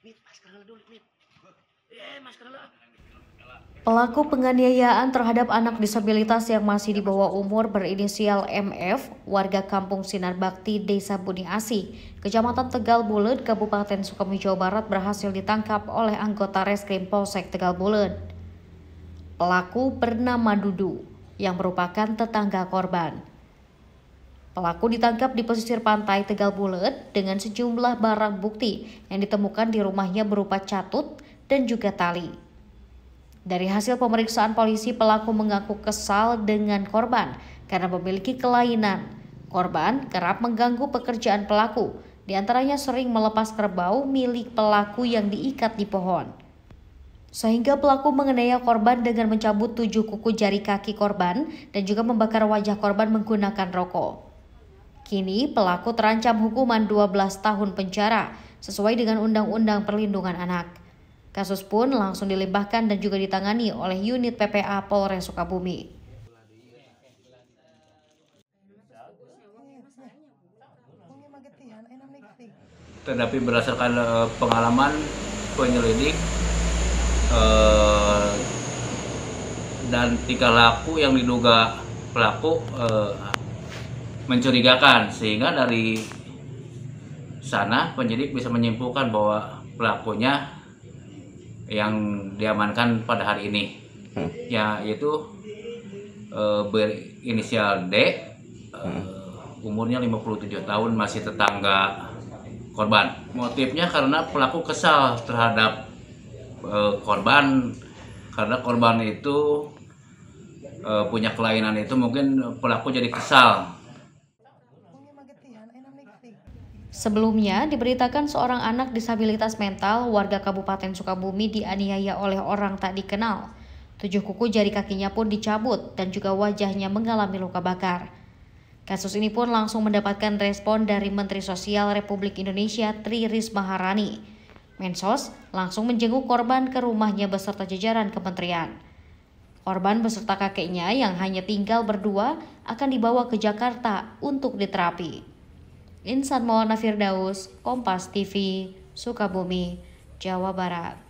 Eh, Pelaku penganiayaan terhadap anak disabilitas yang masih di bawah umur berinisial MF, warga kampung Sinar Bakti, Desa Buni Asi, Kecamatan Tegal Bulut, Kabupaten Sukabumi, Jawa Barat berhasil ditangkap oleh anggota Reskrim Polsek Tegal Bulut. Pelaku bernama Dudu, yang merupakan tetangga korban. Pelaku ditangkap di pesisir pantai Tegal Bulet dengan sejumlah barang bukti yang ditemukan di rumahnya berupa catut dan juga tali. Dari hasil pemeriksaan polisi, pelaku mengaku kesal dengan korban karena memiliki kelainan. Korban kerap mengganggu pekerjaan pelaku, diantaranya sering melepas kerbau milik pelaku yang diikat di pohon. Sehingga pelaku mengenai korban dengan mencabut tujuh kuku jari kaki korban dan juga membakar wajah korban menggunakan rokok. Kini pelaku terancam hukuman 12 tahun penjara sesuai dengan Undang-Undang Perlindungan Anak. Kasus pun langsung dilimpahkan dan juga ditangani oleh unit PPA Polres Sukabumi. Tetapi berdasarkan eh, pengalaman penyelidik eh, dan tiga laku yang diduga pelaku eh, mencurigakan sehingga dari sana penyidik bisa menyimpulkan bahwa pelakunya yang diamankan pada hari ini hmm. yaitu e, berinisial D e, hmm. umurnya 57 tahun masih tetangga korban motifnya karena pelaku kesal terhadap e, korban karena korban itu e, punya kelainan itu mungkin pelaku jadi kesal Sebelumnya, diberitakan seorang anak disabilitas mental warga Kabupaten Sukabumi dianiaya oleh orang tak dikenal. Tujuh kuku jari kakinya pun dicabut dan juga wajahnya mengalami luka bakar. Kasus ini pun langsung mendapatkan respon dari Menteri Sosial Republik Indonesia Tri Risma Harani. Mensos langsung menjenguk korban ke rumahnya beserta jajaran kementerian. Korban beserta kakeknya yang hanya tinggal berdua akan dibawa ke Jakarta untuk diterapi. Insan Maulana Firdaus, Kompas TV, Sukabumi, Jawa Barat.